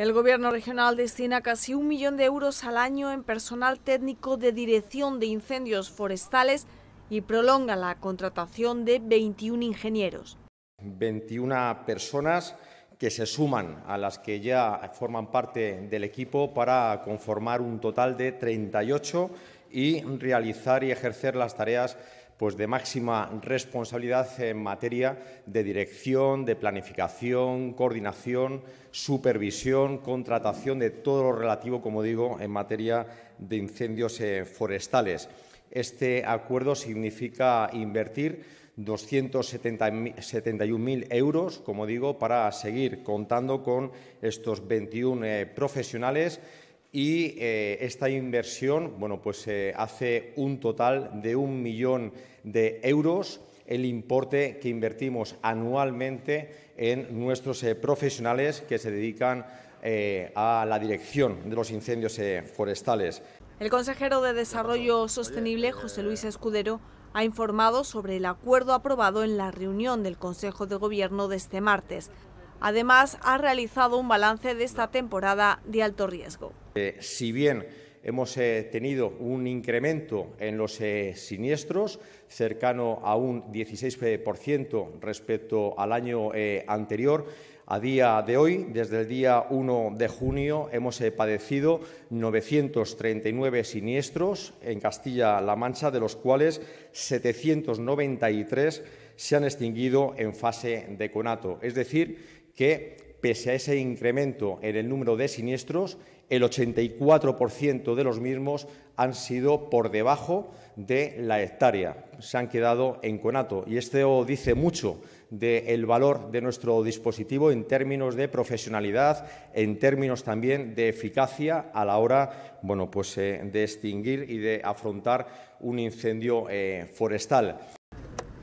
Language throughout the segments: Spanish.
El gobierno regional destina casi un millón de euros al año en personal técnico de dirección de incendios forestales y prolonga la contratación de 21 ingenieros. 21 personas que se suman a las que ya forman parte del equipo para conformar un total de 38 y realizar y ejercer las tareas pues de máxima responsabilidad en materia de dirección, de planificación, coordinación, supervisión, contratación de todo lo relativo, como digo, en materia de incendios eh, forestales. Este acuerdo significa invertir 271.000 euros, como digo, para seguir contando con estos 21 eh, profesionales y eh, esta inversión pues, hace un total de un millón de euros el importe que invertimos anualmente en nuestros eh, profesionales que se dedican eh, a la dirección de los incendios forestales. El consejero de Desarrollo Sostenible, José Luis Escudero, ha informado sobre el acuerdo aprobado en la reunión del Consejo de Gobierno de este martes Además, ha realizado un balance de esta temporada de alto riesgo. Eh, si bien hemos eh, tenido un incremento en los eh, siniestros cercano a un 16% respecto al año anterior. A día de hoy, desde el día 1 de junio, hemos padecido 939 siniestros en Castilla-La Mancha, de los cuales 793 se han extinguido en fase de conato. Es decir, que, pese a ese incremento en el número de siniestros, el 84% de los mismos han sido por debajo de la hectárea, se han quedado en conato. Y esto dice mucho del valor de nuestro dispositivo en términos de profesionalidad, en términos también de eficacia a la hora bueno, pues, eh, de extinguir y de afrontar un incendio eh, forestal.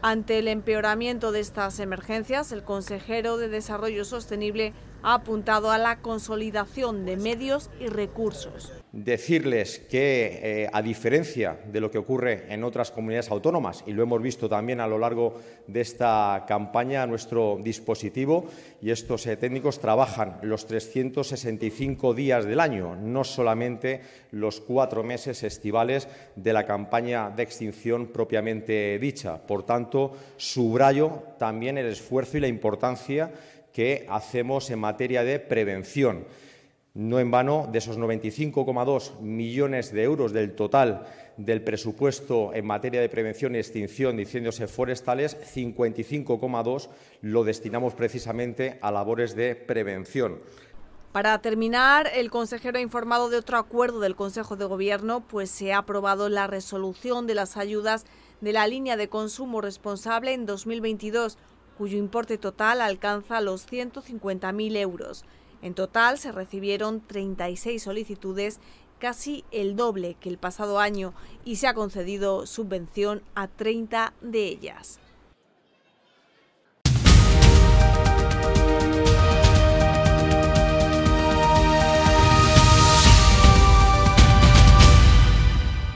Ante el empeoramiento de estas emergencias, el consejero de Desarrollo Sostenible ha apuntado a la consolidación de medios y recursos decirles que, eh, a diferencia de lo que ocurre en otras comunidades autónomas, y lo hemos visto también a lo largo de esta campaña, nuestro dispositivo y estos eh, técnicos trabajan los 365 días del año, no solamente los cuatro meses estivales de la campaña de extinción propiamente dicha. Por tanto, subrayo también el esfuerzo y la importancia que hacemos en materia de prevención no en vano, de esos 95,2 millones de euros del total del presupuesto en materia de prevención y extinción de incendios forestales, 55,2 lo destinamos precisamente a labores de prevención. Para terminar, el consejero ha informado de otro acuerdo del Consejo de Gobierno, pues se ha aprobado la resolución de las ayudas de la línea de consumo responsable en 2022, cuyo importe total alcanza los 150.000 euros. En total se recibieron 36 solicitudes, casi el doble que el pasado año, y se ha concedido subvención a 30 de ellas.